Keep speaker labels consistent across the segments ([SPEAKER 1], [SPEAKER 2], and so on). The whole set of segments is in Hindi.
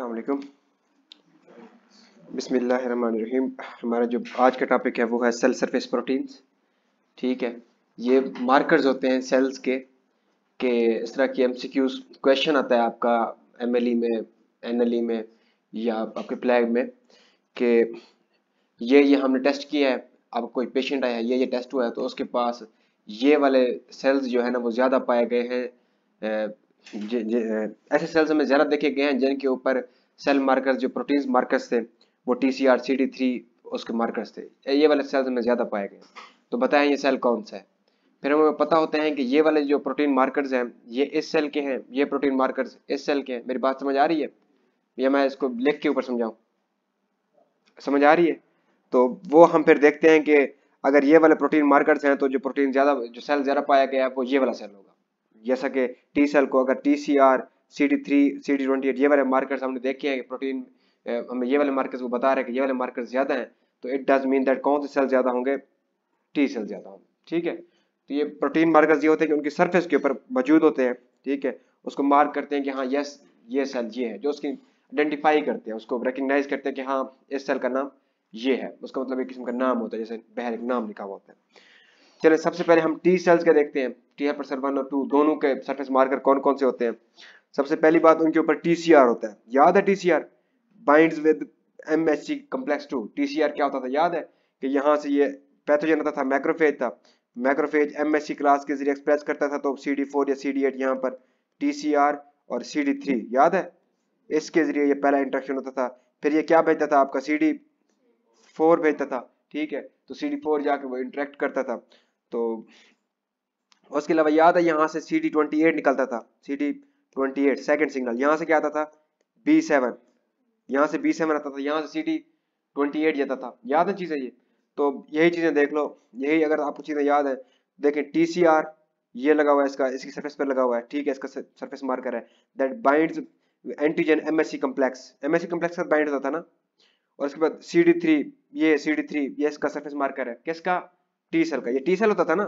[SPEAKER 1] अलैक्म बिसमीम हमारा जो आज का टॉपिक है वो है सेल सरफेस प्रोटीन्स ठीक है ये मार्कर्स होते हैं सेल्स के के इस तरह की एम क्वेश्चन आता है आपका एम e में एन e में या आपके प्लेग में कि ये ये हमने टेस्ट किया है अब कोई पेशेंट आया है ये ये टेस्ट हुआ है तो उसके पास ये वाले सेल्स जो है ना वो ज़्यादा पाए गए हैं ऐसे सेल्स हमें ज़्यादा देखे गए हैं जिनके ऊपर सेल मार्कर्स जो प्रोटीन मार्कर्स थे वो T C R C D three उसके मार्कर्स थे ये वाले सेल्स हमें ज़्यादा पाए गए तो बताएं ये सेल कौन सा है फिर हमें पता होते हैं कि ये वाले जो प्रोटीन मार्कर्स हैं ये इस सेल के हैं ये प्रोटीन मार्कर्स इस सेल के हैं मेरी बात समझ आ रही है या मैं इसको लिख के ऊपर समझाऊं समझ आ रही है तो वो हम फिर देखते हैं कि अगर ये वाले प्रोटीन मार्कर्स हैं तो जो प्रोटीन ज़्यादा जो सेल ज़्यादा पाया गया है वो ये वाला सेल होगा जैसा कि टी सेल को अगर T C R C D three C D twenty eight ये वाले मार्कर्स हमने देखे हैं कि प्रोटीन हमें ये वाले मार्कर्स को बता रहे हैं कि ये वाले मार्कर्स ज़्यादा हैं तो इट डज मीन दैट कौन से सेल ज़्यादा होंगे टी सेल ज़्यादा होंगे ठीक है तो ये प्रोटीन मार्कर्स ये होते हैं कि उनकी सर्फेस के ऊपर मौजूद होते हैं ठीक है उसको मार्क करते हैं कि हाँ यस ये सेल ये है जो उसकी आइडेंटिफाई करते हैं उसको रिकग्नाइज करते हैं कि हाँ इस सेल का नाम ये है उसका मतलब एक किस्म का नाम होता है जैसे बहर एक नाम लिखा हुआ होता है चले सबसे पहले हम टी सेल्स के देखते हैं टी है सेल वन और टू दोनों के सर्फेस मार्कर कौन कौन से होते हैं सबसे पहली बात उनके ऊपर टीसीआर होता है याद है TCR bind with M S C complex two TCR क्या होता था याद है कि यहाँ से ये पैथोजन होता था मैक्रोफेज था macrophage M S C class के जरिए एक्सप्रेस करता था तो सी डी फोर या सी डी एट यहाँ पर टी सी आर और सी डी थ्री याद है इसके जरिए ये पहला इंट्रक्शन होता था फिर ये क्या भेजता था आपका सी डी फोर भेजता था ठीक है तो सी डी फोर जाके वो इंटरेक्ट करता था तो उसके अलावा याद है यहाँ से सी डी ट्वेंटी एट निकलता था C D twenty eight second signal यहाँ से क्या आता था बी सेवन यहाँ से बी सेवन आता था यहाँ से सी डी ट्वेंटी एट जाता था याद है चीज़ें ये तो यही चीज़ें देख लो यही अगर आपको चीज़ें याद है देखें टी सी आर ये लगा हुआ है इसका इसकी सरफेस पर लगा हुआ है ठीक है इसका सरफेस मार्कर है that bind antigen M S C complex M S C complex का बाइंड होता था ना और उसके बाद सी डी थ्री ये सी डी थ्री ये इसका सर्फेस मार्कर है किसका टी सेल का ये टी सेल होता था ना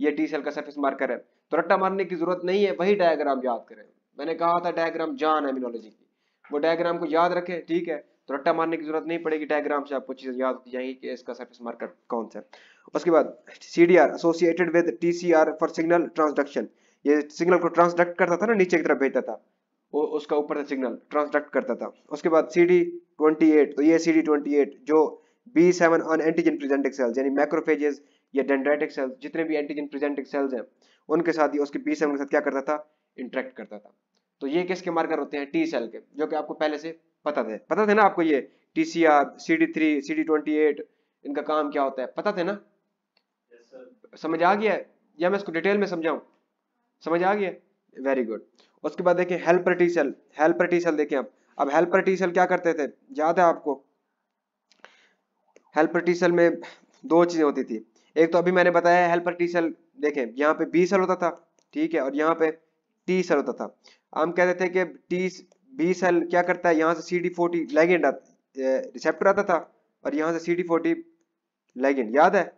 [SPEAKER 1] ये टी सेल का सर्फिस मार्कर है तो रट्टा मारने की जरूरत नहीं है वही डायग्राम याद करें मैंने कहा था डायग्राम जान है मिनोलॉजी की वो डायग्राम को याद रखें ठीक है तो रट्टा मारने की जरूरत नहीं पड़ेगी डायग्राम से आपको चीजें याद होती जाएंगी कि इसका सर्फिस मार्कर कौन सा उसके बाद C D R associated with T C R for signal transduction ये सिग्नल को ट्रांसडक्ट करता था ना नीचे की तरफ भेजता था वो उसका ऊपर से सिग्नल ट्रांसडक्ट करता था उसके बाद सी डी ट्वेंटी एट तो ये सी डी ट्वेंटी एट जो B seven on antigen presenting cells यानी मैक्रोफेजेस या डेंड्राइटिक सेल्स जितने भी एंटीजन प्रेजेंटिक सेल्स हैं उनके साथ ही उसके बी सेवन के साथ क्या करता था इंट्रैक्ट करता था तो ये किसके मार्कर होते हैं टी सेल के जो कि आपको पहले से पता थे पता थे ना आपको ये T C R C D three C D twenty eight इनका काम क्या होता है पता थे ना yes, समझ आ गया या मैं इसको डिटेल में समझाऊं समझ आ गया वेरी गुड उसके बाद देखें helper T cell helper T cell देखें आप अब हेल्पर टी सेल क्या करते थे याद है आपको हेल्पर टी सेल में दो चीज़ें होती थी एक तो अभी मैंने बताया हेल्पर टी सेल देखें यहाँ पे बी सेल होता था ठीक है और यहाँ पे टी सेल होता था हम कहते थे कि टी बी सेल क्या करता है यहाँ से C D forty ligand receptor आता था और यहाँ से सी डी फोर्टी लेगेंड याद है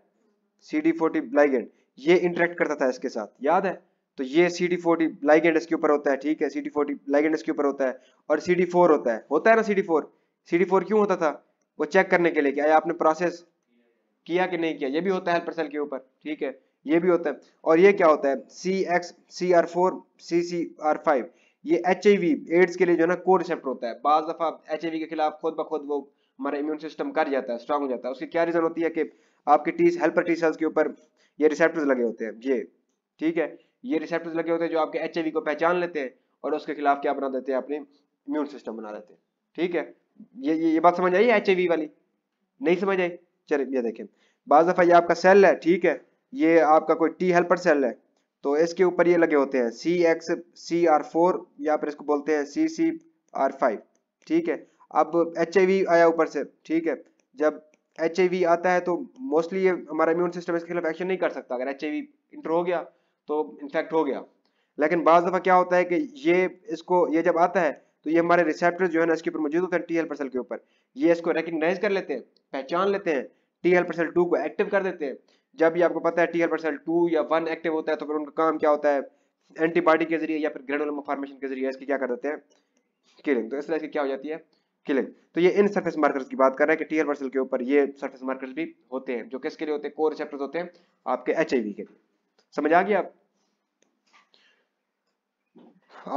[SPEAKER 1] सी डी फोर्टी लेगेंड ये इंटरेक्ट करता था इसके साथ याद है तो ये सी डी फोर्टी लाइगेंड इसके ऊपर होता है ठीक है सी डी फोर्टी लाइगेंड इसके ऊपर होता है और सी डी फोर होता है होता है ना C D four C D four क्यों होता था वो चेक करने के लिए कि आपने प्रोसेस किया कि नहीं किया ये भी होता है हेल्पर सेल के ऊपर ठीक है ये भी होता है और ये क्या होता है C X C R four C C R five ये एच आई वी एड्स के लिए जो है ना को रिसेप्ट होता है बाज दफा एच आई वी के खिलाफ खुद ब खुद वो हमारा इम्यून सिस्टम कर जाता है स्ट्रांग हो जाता है उसकी क्या रीजन होती है कि आपके टी हेल्पर टी सेल्स के ऊपर ये रिसेप्टर्स लगे होते हैं ये ठीक है ये रिसेप्टर्स लगे होते हैं जो आपके एच को पहचान लेते हैं और उसके खिलाफ क्या बना देते हैं अपने इम्यून सिस्टम बना देते हैं ठीक है ये ये, ये बात समझ आई एच वाली नहीं समझ आई चलिए ये देखें बाज दफ़ा ये आपका सेल है ठीक है ये आपका कोई टी हेल्पर सेल है तो इसके ऊपर ये लगे होते हैं C X C R four या फिर इसको बोलते हैं सी सी आर फाइव ठीक है अब एच आया ऊपर से ठीक है जब एच आता है तो मोस्टली ये हमारा इम्यून सिस्टम इसके खिलाफ एक्शन नहीं कर सकता अगर एच इंटर हो गया तो इन्फेक्ट हो गया लेकिन बाज दफ़ा क्या होता है कि ये इसको ये जब आता है तो ये हमारे रिसेप्टर जो है ना इसके ऊपर मौजूद होते हैं टी हेल्पर सेल के ऊपर ये इसको रिकग्नाइज कर लेते हैं पहचान लेते हैं टी हेल्पर सेल टू को एक्टिव कर देते हैं जब भी आपको पता है टी हेल्पर सेल टू या वन एक्टिव होता है तो फिर उनका काम क्या होता है एंटीबॉडी के जरिए या फिर ग्रेनुलम फॉर्मेशन के जरिए इसकी क्या कर देते हैं किलिंग तो इस तरह से क्या हो जाती है किलिंग तो ये इन सर्फेस मार्कर्स की बात कर रहे हैं कि टी हेल्पर सेल के ऊपर ये सर्फेस मार्कर्स भी होते हैं जो किसके लिए होते हैं को रिसेप्टर होते हैं आपके एच के लिए समझ आ गया आप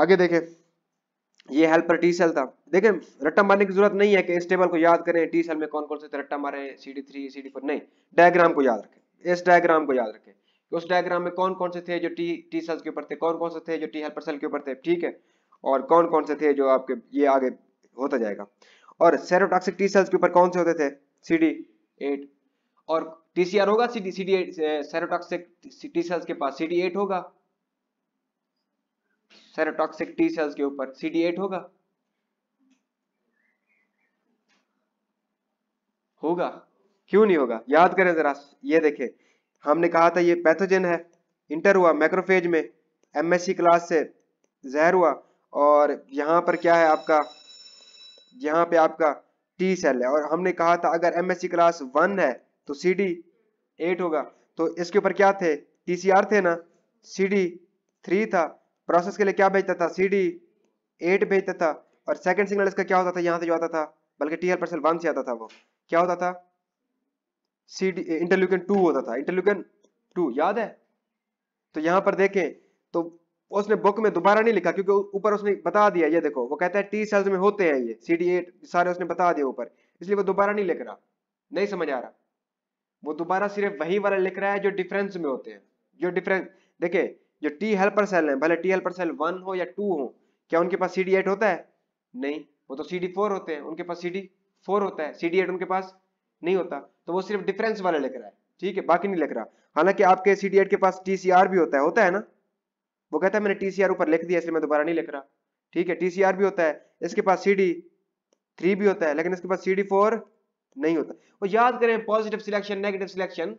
[SPEAKER 1] आगे देखें ये हेल्पर टी सेल था देखें रट्टा मारने की जरूरत नहीं है कि इस टेबल को याद करें टी सेल में कौन कौन से रट्टा मारे C D three C D four नहीं डायग्राम को याद रखें इस डायग्राम को याद रखें उस डायग्राम में कौन कौन से थे जो टी टी सेल्स के ऊपर थे कौन कौन से थे जो टी हेल्पर सेल के ऊपर थे ठीक है और कौन कौन से थे जो आपके ये आगे होता जाएगा और सेरोटॉक्सिक टी सेल्स के ऊपर कौन से होते थे सी डी एट और टी सी आर होगा C D C D eight cytotoxic T cells के पास सी डी एट होगा सेरोटॉक्सिक टी सेल्स के ऊपर सी डी एट होगा होगा क्यों नहीं होगा याद करें जरा ये देखे हमने कहा था ये पैथोजन है इंटर हुआ मैक्रोफेज में एमएससी क्लास से जहर हुआ और यहाँ पर क्या है आपका यहाँ पे आपका टी सेल है और हमने कहा था अगर एमएससी क्लास वन है तो सी डी एट होगा तो इसके ऊपर क्या थे टी सी आर थे ना सी डी थ्री था प्रोसेस के लिए क्या भेजता था सी डी एट भेजता था और सेकंड सिग्नल इसका क्या होता था यहाँ से जो आता था बल्कि टी एल पर्सल वन से आता था वो क्या होता था सी डी इंटरल्यूकन टू होता था इंटरल्यूकन टू याद है तो यहाँ पर देखें तो उसने बुक में दोबारा नहीं लिखा क्योंकि ऊपर उसने बता दिया ये देखो वो कहता है टी सेल्स में होते हैं ये सी डी एट सारे उसने बता दिया ऊपर इसलिए वो दोबारा नहीं लिख रहा नहीं समझ आ रहा वो दोबारा सिर्फ वही वाला लिख रहा है जो डिफरेंस में होते हैं जो डिफरेंस देखिये जो टी हेल्पर सेल है भले टी हेल्पर सेल वन हो या टू हो क्या उनके पास सी होता है नहीं वो तो सी होते हैं उनके पास सी होता है सी उनके पास नहीं होता तो वो सिर्फ डिफरेंस वाला लेकर आए ठीक है बाकी नहीं लेकर हालांकि आपके सी के पास टी भी होता है होता है ना वो कहता है मैंने टी ऊपर लिख दिया इसलिए मैं दोबारा नहीं लिख रहा ठीक है टी भी होता है इसके पास सी थ्री भी होता है लेकिन इसके पास सी डी फोर नहीं होता वो याद करें पॉजिटिव सिलेक्शन नेगेटिव सिलेक्शन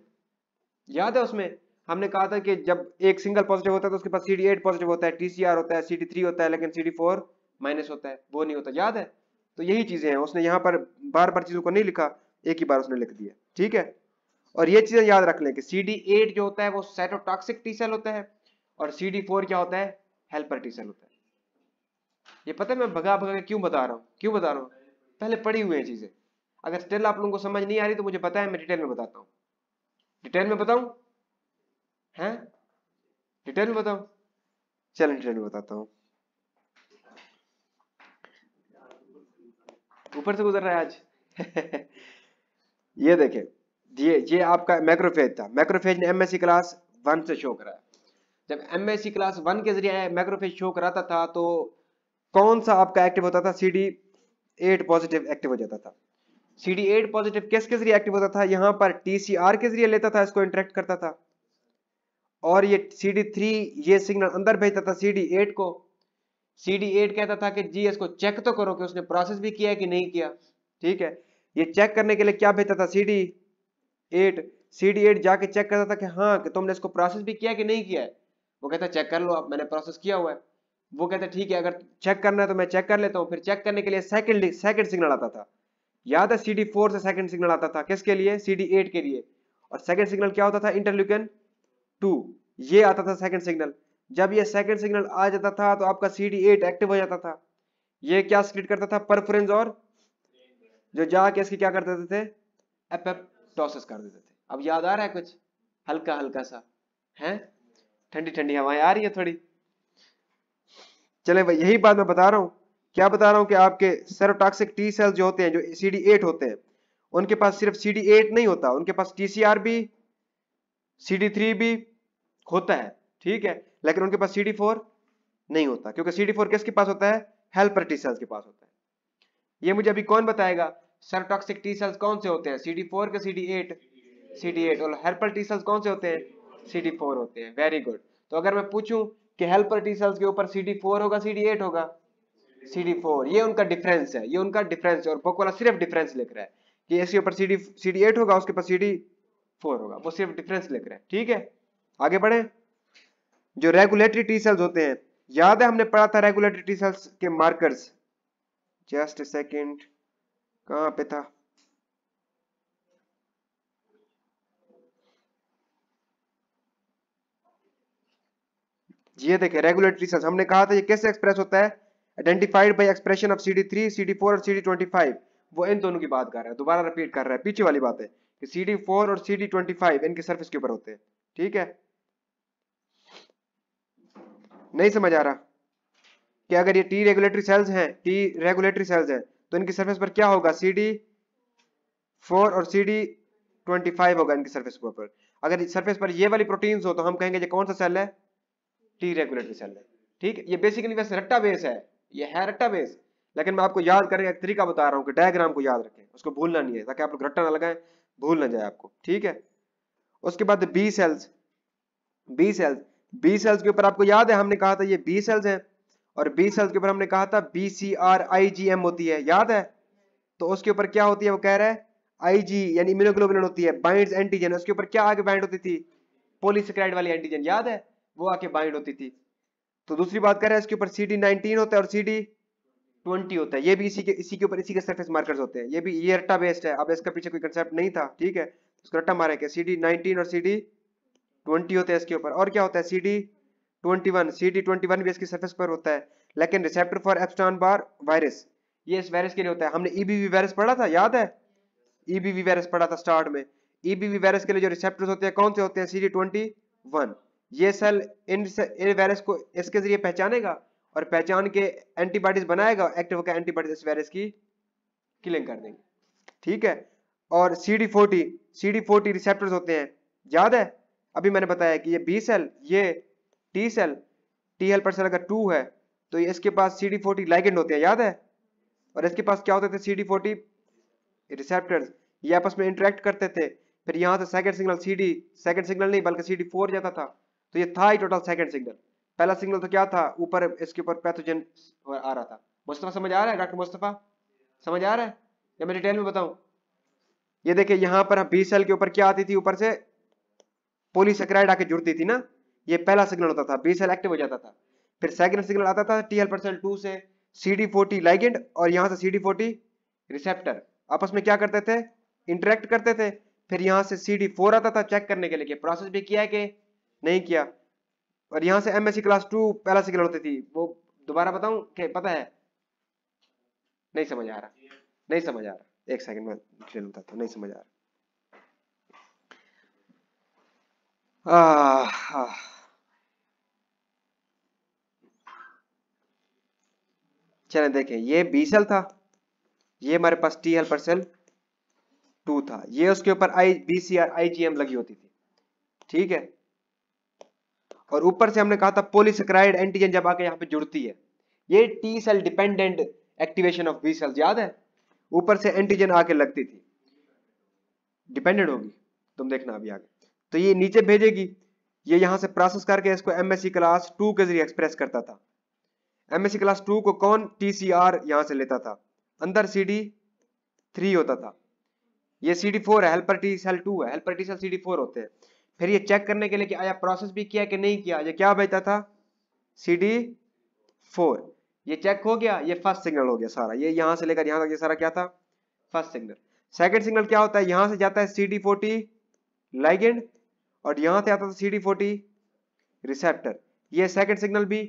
[SPEAKER 1] याद है उसमें हमने कहा था कि जब एक सिंगल पॉजिटिव होता है तो उसके पास सी डी एट पॉजिटिव होता है टीसीआर होता है सी डी थ्री होता है लेकिन सी डी फोर माइनस होता है वो नहीं होता याद है तो यही चीजें हैं उसने यहाँ पर बार बार चीजों को नहीं लिखा एक ही बार उसने लिख दिया ठीक है और ये चीजें याद रख लें कि सी डी एट जो होता है वो सेटोटॉक्सिक टी सेल होता है और सी डी फोर क्या होता है हेल्पर टी सेल होता है ये पता है मैं भगा भगा के क्यों बता रहा हूँ क्यों बता रहा हूँ पहले पढ़ी हुई है चीजें अगर स्टिल आप लोगों को समझ नहीं आ रही तो मुझे पता है मैं डिटेल में बताता हूँ डिटेल में बताऊं है डिटेल बताओ चल डिटेल बताता हूँ ऊपर से गुजर रहा है आज ये देखे ये ये आपका मैक्रोफेज था मैक्रोफेज ने एमएससी क्लास वन से शो करा जब एमएससी क्लास वन के जरिए मैक्रोफेज शो कराता था तो कौन सा आपका एक्टिव होता था C D eight positive active हो जाता था सी डी एट पॉजिटिव किस के जरिए एक्टिव होता था यहाँ पर टीसीआर के जरिए लेता था इसको इंटरेक्ट करता था और ये सी डी थ्री ये सिग्नल अंदर भेजता था सी डी एट को सी डी एट कहता था कि जी इसको चेक तो करो कि उसने प्रोसेस भी किया है कि नहीं किया ठीक है ये चेक करने के लिए क्या भेजता था C D eight C D eight जाके चेक करता था कि हाँ कि तुमने इसको प्रोसेस भी किया कि नहीं किया है वो कहता चेक कर लो आप मैंने प्रोसेस किया हुआ है वो कहता ठीक है अगर चेक करना है तो मैं चेक कर लेता हूँ फिर चेक करने के लिए सेकंड सेकंड सिग्नल आता था याद है सी डी फोर से सेकंड सिग्नल आता था किसके लिए सी डी एट के लिए और सेकंड सिग्नल क्या होता था इंटरल्यूकन टू ये आता था सेकंड सिग्नल जब ये सेकंड सिग्नल आ जाता था तो आपका सी डी एट एक्टिव हो जाता था ये क्या स्प्लिट करता था परफ्रेंस और जो जाके इसके क्या कर देते थे एपेप्टोसिस कर देते थे अब याद आ रहा है कुछ हल्का हल्का सा है ठंडी ठंडी हवाएं आ रही है थोड़ी चले भाई यही बात मैं बता रहा हूँ क्या बता रहा हूँ कि आपके सेरोटॉक्सिक टी सेल्स जो होते हैं जो सी डी एट होते हैं उनके पास सिर्फ सी डी एट नहीं होता उनके पास टी सी आर भी सी डी थ्री भी होता है ठीक है लेकिन उनके पास सी डी फोर नहीं होता क्योंकि सी डी फोर किसके पास होता है हेल्पर टी सेल्स के पास होता है ये मुझे अभी कौन बताएगा सर टी सेल्स कौन से होते हैं सी डी फोर के C D eight C D eight और हेल्पर टी सेल्स कौन से होते हैं सी डी फोर होते हैं वेरी गुड तो अगर मैं पूछूं कि हेल्पर टी सेल्स के ऊपर सी डी फोर होगा सी डी एट होगा सी डी फोर ये उनका डिफरेंस है ये उनका डिफरेंस है और बुक वाला सिर्फ डिफरेंस लिख रहा है कि इसके ऊपर C D C D eight होगा उसके पास सी डी फोर होगा वो सिर्फ डिफरेंस लिख रहे हैं ठीक है आगे बढ़े जो रेगुलेटरी टी सेल्स होते हैं याद है हमने पढ़ा था रेगुलेटरी टी सेल्स के मार्कर्स जस्ट सेकेंड कहां पे था ये देखे रेगुलेटरी सेल्स हमने कहा था ये कैसे एक्सप्रेस होता है identified by expression of CD three CD four और सीडी ट्वेंटी फाइव वो इन दोनों की बात कर रहा है दोबारा रिपीट कर रहा है पीछे वाली बात है सी डी फोर और सी डी ट्वेंटी फाइव इनके सर्फिस के ऊपर होते हैं ठीक है नहीं समझ आ रहा कि अगर ये टी रेगुलेटरी सेल्स हैं टी रेगुलेटरी सेल्स हैं तो इनकी सर्फेस पर क्या होगा सी डी फोर और सी डी ट्वेंटी फाइव होगा इनकी के ऊपर अगर सर्फेस पर ये वाली प्रोटीन हो तो हम कहेंगे ये कौन सा सेल है टी रेगुलेटरी सेल है ठीक है ये बेसिकली वैसे रट्टा बेस है ये है रट्टा बेस लेकिन मैं आपको याद करने एक तरीका बता रहा हूँ कि डायग्राम को याद रखें उसको भूलना नहीं है ताकि आप लोग रट्टा ना लगाएं भूल ना जाए आपको ठीक है उसके बाद B cells B cells B cells के ऊपर आपको याद है हमने कहा था ये बी सेल्स हैं और बी सेल्स के ऊपर हमने कहा था B C R I G M होती है याद है तो उसके ऊपर क्या होती है वो कह रहा है आई जी यानी इम्यूनोग्लोबुलिन होती है बाइंड एंटीजन उसके ऊपर क्या आगे बाइंड होती थी पोलिसक्राइड वाली एंटीजन याद है वो आके बाइंड होती थी तो दूसरी बात कह रहे हैं इसके ऊपर सी डी नाइनटीन होता है और सी डी ट्वेंटी होता है ये भी इसी के इसी के ऊपर इसी के सर्फेस मार्कर्स होते हैं ये भी ये रट्टा बेस्ड है अब इसका पीछे कोई कंसेप्ट नहीं था ठीक है उसका रट्टा मारे क्या सी डी नाइनटीन और सी डी ट्वेंटी होते हैं इसके ऊपर और क्या होता है C D twenty one C D twenty one भी इसकी सर्फेस पर होता है लेकिन receptor for Epstein Barr virus ये इस वायरस के लिए होता है हमने ईबीवी e वायरस पढ़ा था याद है ईबीवी e वायरस पढ़ा था स्टार्ट में ईबीवी e वायरस के लिए जो रिसेप्टर्स होते हैं कौन से होते हैं सीडी ट्वेंटी वन ये सेल इन से, वायरस को इसके जरिए पहचानेगा और पहचान के एंटीबॉडीज बनाएगा एक्टिव होकर एंटीबॉडीज इस वायरस की किलिंग कर देंगे ठीक है और C D forty C D forty receptor होते हैं याद है अभी मैंने बताया कि ये बी सेल ये T cell T helper cell अगर टू है तो ये इसके पास सी डी फोर्टी लाइगेंड होते हैं याद है और इसके पास क्या होते थे सी डी फोर्टी रिसेप्टर ये आपस में इंटरेक्ट करते थे फिर यहाँ से second signal C D second signal नहीं बल्कि सी डी फोर जाता था तो ये था ही टोटल सेकंड सिग्नल पहला सिग्नल तो क्या था ऊपर इसके ऊपर पैथोजन आ रहा था मुस्तफा समझ आ रहा है डॉक्टर मुस्तफा समझ आ रहा है या मैं डिटेल में बताऊं ये देखिए यहां पर बी सेल के ऊपर क्या आती थी ऊपर से पोलिसक्राइड आके जुड़ती थी ना ये पहला सिग्नल होता था बी सेल एक्टिव हो जाता था फिर सेकंड सिग्नल आता था टी हेल्पर सेल टू से सी डी फोर्टी लाइगेंड और यहां से सी डी फोर्टी रिसेप्टर आपस में क्या करते थे इंटरेक्ट करते थे फिर यहां से सी डी फोर आता था चेक करने के लिए प्रोसेस भी किया कि नहीं किया और यहाँ से एम क्लास टू पहला सिग्नल होती थी वो दोबारा बताऊ पता है नहीं समझ आ रहा नहीं समझ आ रहा एक सेकंड में क्लियर बताता हूँ नहीं समझ आ रहा चले देखें ये बी सेल था ये हमारे पास टी हेल्पर सेल टू था ये उसके ऊपर आई B C R I G M लगी होती थी ठीक है और ऊपर से हमने कहा था पोलिसक्राइड एंटीजन जब आके यहाँ पे जुड़ती है ये T cell dependent activation of B cells याद है ऊपर से एंटीजन आके लगती थी डिपेंडेंट होगी तुम देखना अभी आगे तो ये नीचे भेजेगी ये यहां से प्रोसेस करके इसको एमएससी क्लास टू के जरिए एक्सप्रेस करता था एमएससी क्लास टू को कौन टीसीआर यहां से लेता था अंदर सीडी थ्री होता था ये सीडी फोर है हेल्पर टी सेल टू है helper T cell CD four होते हैं फिर ये चेक करने के लिए कि आया प्रोसेस भी किया कि नहीं किया ये क्या बचता था सी डी फोर ये चेक हो गया ये फर्स्ट सिग्नल हो गया सारा ये यहां से लेकर यहां तक ये सारा क्या था फर्स्ट सिग्नल सेकंड सिग्नल क्या होता है यहां से जाता है सी डी फोर्टी लाइगेंड और यहां से आता था सी डी फोर्टी रिसेप्टर ये सेकंड सिग्नल भी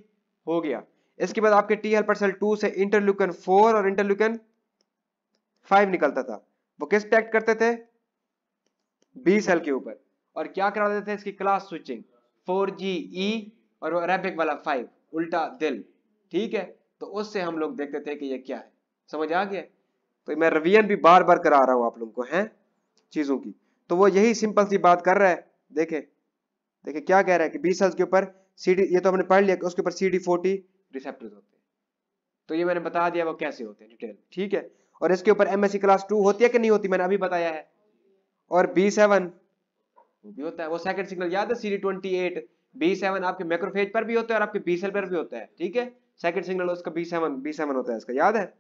[SPEAKER 1] हो गया इसके बाद आपके टी हेल्पर सेल टू से इंटरल्यूकन फोर और इंटरल्यूकन फाइव निकलता था वो किस एक्ट करते थे बी सेल के ऊपर और क्या करा देते हैं इसकी class switching for G E और अरेबिक वाला फाइव उल्टा दिल ठीक है तो उससे हम लोग देखते थे कि ये क्या है समझ आ गया तो मैं रवियन भी बार बार करा रहा हूँ आप लोगों को हैं चीज़ों की तो वो यही सिंपल सी बात कर रहा है देखे देखे क्या कह रहा है कि बीस सेल्स के ऊपर सी ये तो हमने पढ़ लिया उसके ऊपर सी डी फोर्टी रिसेप्टर होते हैं तो ये मैंने बता दिया वो कैसे होते हैं डिटेल ठीक है और इसके ऊपर एमएससी क्लास टू होती है कि नहीं होती मैंने अभी बताया है और बी सेवन भी होता है वो सेकंड सिग्नल याद है CD twenty eight B seven आपके मैक्रोफेज पर भी होता है और आपके बी सेल पर भी होता है ठीक है सेकंड सिग्नल उसका बी सेवन बी सेवन होता है इसका याद है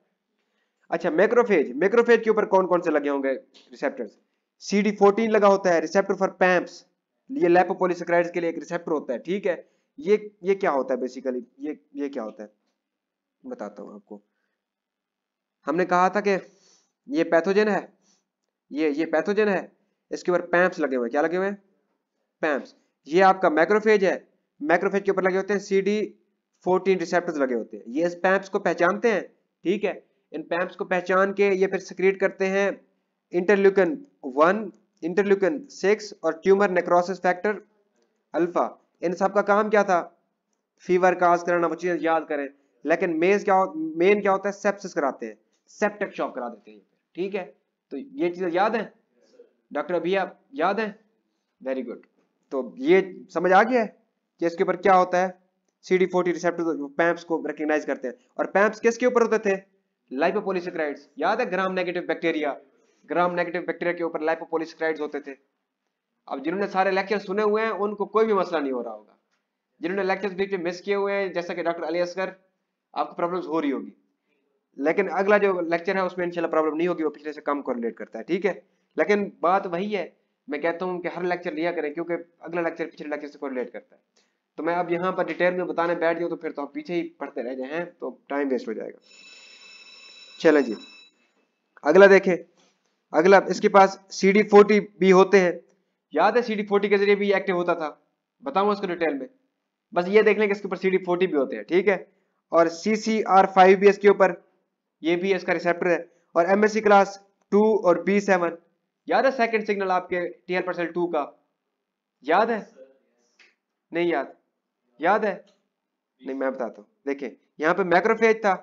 [SPEAKER 1] अच्छा मैक्रोफेज मैक्रोफेज के ऊपर कौन कौन से लगे होंगे रिसेप्टर सी डी फोर्टीन लगा होता है रिसेप्टर फॉर पैम्प्स ये लेपोपोलिसक्राइड्स के लिए एक रिसेप्टर होता है ठीक है ये ये क्या होता है बेसिकली ये ये क्या होता है बताता हूँ आपको हमने कहा था कि ये पैथोजन है ये ये पैथोजन है इसके ऊपर पैम्प्स लगे हुए क्या लगे हुए हैं पैम्प्स ये आपका मैक्रोफेज है मैक्रोफेज के ऊपर लगे होते हैं सी डी फोर्टीन रिसेप्टर्स लगे होते हैं ये इस पैम्प्स को पहचानते हैं ठीक है इन पैम्प्स को पहचान के ये फिर सक्रिएट करते हैं इंटरल्यूकन वन इंटरल्यूकन सिक्स और ट्यूमर नेक्रोसिस फैक्टर अल्फा इन सब का काम क्या था फीवर काज कराना वो चीज़ याद करें लेकिन मेज क्या मेन क्या होता है सेप्सिस कराते हैं सेप्टिक शॉक करा देते हैं ठीक है तो ये चीज़ें याद हैं डॉक्टर अभी आप याद है वेरी गुड तो ये समझ आ गया है कि इसके ऊपर क्या होता है C D forty receptor PAMPs को रिकग्नाइज करते हैं और पैम्प्स किसके ऊपर होते थे लाइपोपोलिसक्राइड्स याद है gram negative bacteria gram negative bacteria के ऊपर लाइपोपोलिसक्राइड्स होते थे अब जिन्होंने सारे लेक्चर सुने हुए हैं उनको कोई भी मसला नहीं हो रहा होगा जिन्होंने लेक्चर्स बीच में मिस किए हुए हैं जैसा कि डॉक्टर अली असगर आपको प्रॉब्लम्स हो रही होगी लेकिन अगला जो लेक्चर है उसमें इंशाल्लाह प्रॉब्लम नहीं होगी वो पिछले से कम कोरिलेट करता है ठीक है लेकिन बात वही है मैं कहता हूँ कि हर लेक्चर लिया करें क्योंकि अगला लेक्चर पिछले लेक्चर से कोरिलेट करता है तो मैं अब यहाँ पर डिटेल में बताने बैठ जाऊँ तो फिर तो आप पीछे ही पढ़ते रह जाए तो टाइम वेस्ट हो जाएगा चले जी अगला देखें अगला इसके पास सी डी फोर्टी भी होते हैं याद है सी डी फोर्टी के जरिए भी एक्टिव होता था बताऊंगा उसको डिटेल में बस ये देख लें कि इसके ऊपर सी डी फोर्टी भी होते हैं ठीक है और सी सी आर फाइव भी इसके ऊपर ये भी इसका रिसेप्टर है और M S C class two और बी सेवन याद है सेकंड सिग्नल आपके टी एल परसेल टू का याद है नहीं याद याद है नहीं मैं बताता हूँ देखिये यहाँ पे मैक्रोफेज था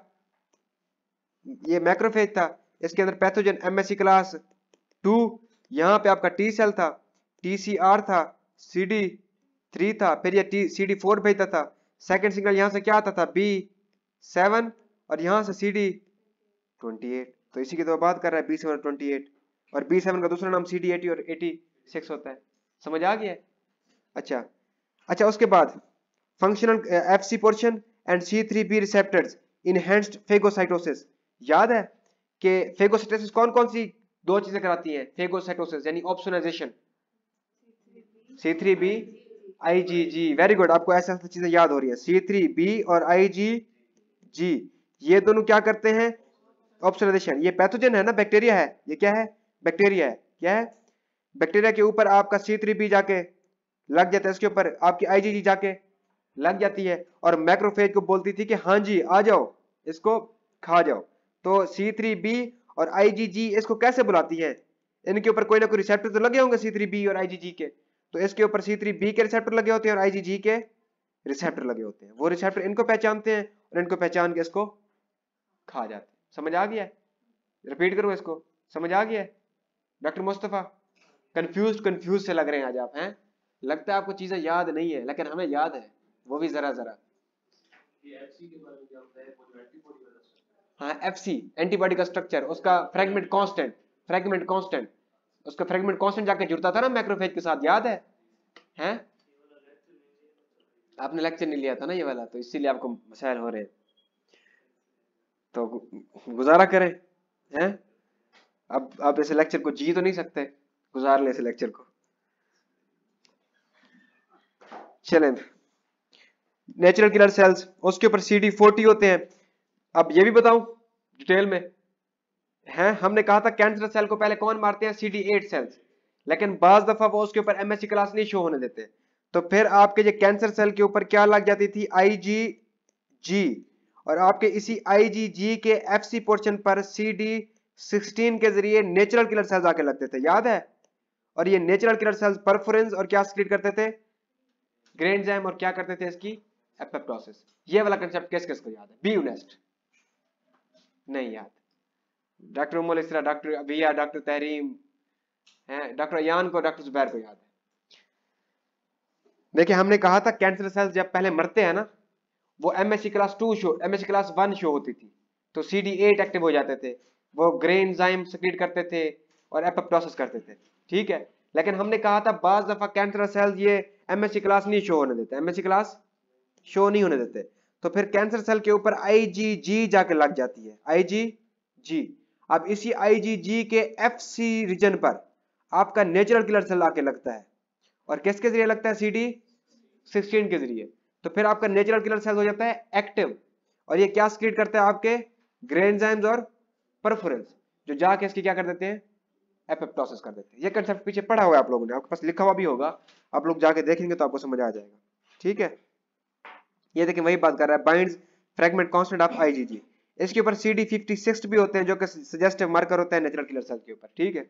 [SPEAKER 1] ये मैक्रोफेज था इसके अंदर पैथोजन एमएससी क्लास टू यहाँ पे आपका टी सेल था टी सी आर था सी डी थ्री था फिर ये टी सी डी फोर भेजता था सेकंड सिग्नल यहाँ से क्या आता था बी सेवन और यहाँ से सी डी ट्वेंटी एट तो इसी की तो बात कर रहा है बी सेवन ट्वेंटी एट और बी सेवन का दूसरा नाम सी डी एटी और एटी सिक्स होता है समझ आ गया अच्छा अच्छा उसके बाद functional F C portion and C three B receptor enhanced phagocytosis याद है कि फेगोसाइटोसिस कौन कौन सी दो चीजें कराती है फेगोसाइटोसिस यानी opsonisation C three B I G G very good आपको ऐसी ऐसी चीजें याद हो रही है सी थ्री बी और आई जी जी ये दोनों क्या करते हैं ऑप्शनाइजेशन ये पैथोजन है ना बैक्टीरिया है ये क्या है बैक्टीरिया है क्या है बैक्टीरिया के ऊपर आपका सी थ्री बी जाके लग जाता है उसके ऊपर आपकी आईजीजी जाके लग जाती है और मैक्रोफेज को बोलती थी कि हाँ जी आ जाओ इसको खा जाओ तो सी थ्री बी और आईजीजी इसको कैसे बुलाती है इनके ऊपर कोई ना कोई रिसेप्टर तो लगे होंगे सी थ्री बी और आईजीजी के तो इसके ऊपर सी थ्री बी के रिसेप्टर लगे होते हैं और आईजीजी के रिसेप्टर लगे होते हैं वो रिसेप्टर इनको पहचानते हैं और इनको पहचान के इसको खा जाते हैं समझ आ गया रिपीट करूँ इसको समझ आ गया है? डॉक्टर मुस्तफ़ा कंफ्यूज कंफ्यूज से लग रहे हैं आज आप हैं लगता है आपको चीजें याद नहीं है लेकिन हमें याद है वो भी जरा जरा हाँ एफ सी एंटीबॉडी का स्ट्रक्चर उसका फ्रेगमेंट कांस्टेंट फ्रेगमेंट कांस्टेंट उसका फ्रेगमेंट कांस्टेंट जाकर जुड़ता था ना मैक्रोफेज के साथ याद है हैं आपने लेक्चर नहीं लिया था ना ये वाला तो इसीलिए आपको मसाइल हो रहे हैं तो गुजारा करें हैं अब आप ऐसे लेक्चर को जी तो नहीं सकते गुजार ले ऐसे लेक्चर को चले नेचुरल किलर सेल्स उसके ऊपर सी डी फोर्टी होते हैं अब ये भी बताऊं डिटेल में है हमने कहा था कैंसर सेल को पहले कौन मारते हैं सी डी एट सेल्स लेकिन बाज दफा वो उसके ऊपर एमएससी क्लास नहीं शो होने देते तो फिर आपके ये कैंसर सेल के ऊपर क्या लग जाती थी आई जी जी और आपके इसी आई जी जी के एफ सी पोर्शन पर सी डी सिक्सटीन के जरिए नेचुरल किलर सेल्स आके लगते थे याद है और ये नेचुरल किलर सेल्स परफोरेंस और क्या स्क्रीट करते थे ग्रेन जैम और क्या करते थे इसकी एपेप्टोसिस ये वाला कंसेप्ट किस किस को याद है बी यूनेस्ट नहीं याद डॉक्टर उमल इसरा डॉक्टर अबिया डॉक्टर तहरीम हैं डॉक्टर यान को डॉक्टर जुबैर को याद है देखिए हमने कहा था कैंसर सेल्स जब पहले मरते हैं ना वो MSC class two show MSC class one show होती थी तो सी एक्टिव हो जाते थे वो ग्रे इंजाइम सिक्रीट करते थे और एपोप्टोसिस करते थे ठीक है लेकिन हमने कहा था बाज दफा कैंसर सेल्स ये एमएससी क्लास नहीं शो होने देते एमएससी क्लास शो नहीं होने देते तो फिर कैंसर सेल के ऊपर आईजीजी जाके लग जाती है आईजीजी अब इसी आईजीजी के एफसी रीजन पर आपका नेचुरल किलर सेल आके लगता है और किसके जरिए लगता है सीडी 16 के जरिए तो फिर आपका नेचुरल किलर सेल हो जाता है एक्टिव और ये क्या स्क्रीट करता है आपके ग्रेनजाइम्स और परफोरेंस जो जाके इसकी क्या कर देते हैं एपेप्टोसिस कर देते हैं ये कंसेप्ट पीछे पढ़ा हुआ है आप लोगों ने आपके पास लिखा हुआ भी होगा आप लोग जाके देखेंगे तो आपको समझ आ जाएगा ठीक है ये देखिए वही बात कर रहा है binds fragment constant of IgG इसके ऊपर सी डी फिफ्टी सिक्स भी होते हैं जो कि सजेस्टिव मार्कर होता है नेचुरल किलर सेल के ऊपर ठीक है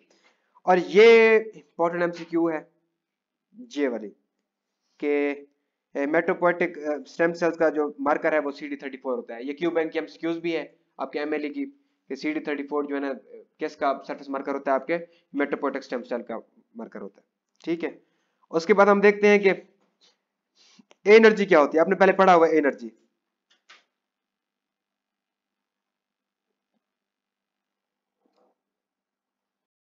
[SPEAKER 1] और ये इंपॉर्टेंट एमसीक्यू है जे वाली के मेट्रोपोइटिक स्टेम सेल्स का जो मार्कर है वो सी डी थर्टी फोर होता है ये क्यू बैंक e की एमसीक्यूज भी है आपके एमएलए की कि सी डी थर्टी फोर जो है ना किसका सरफेस मार्कर होता है आपके मेट्रोपोटिक स्टेम सेल का मार्कर होता है ठीक है उसके बाद हम देखते हैं कि एनर्जी क्या होती है आपने पहले पढ़ा हुआ एनर्जी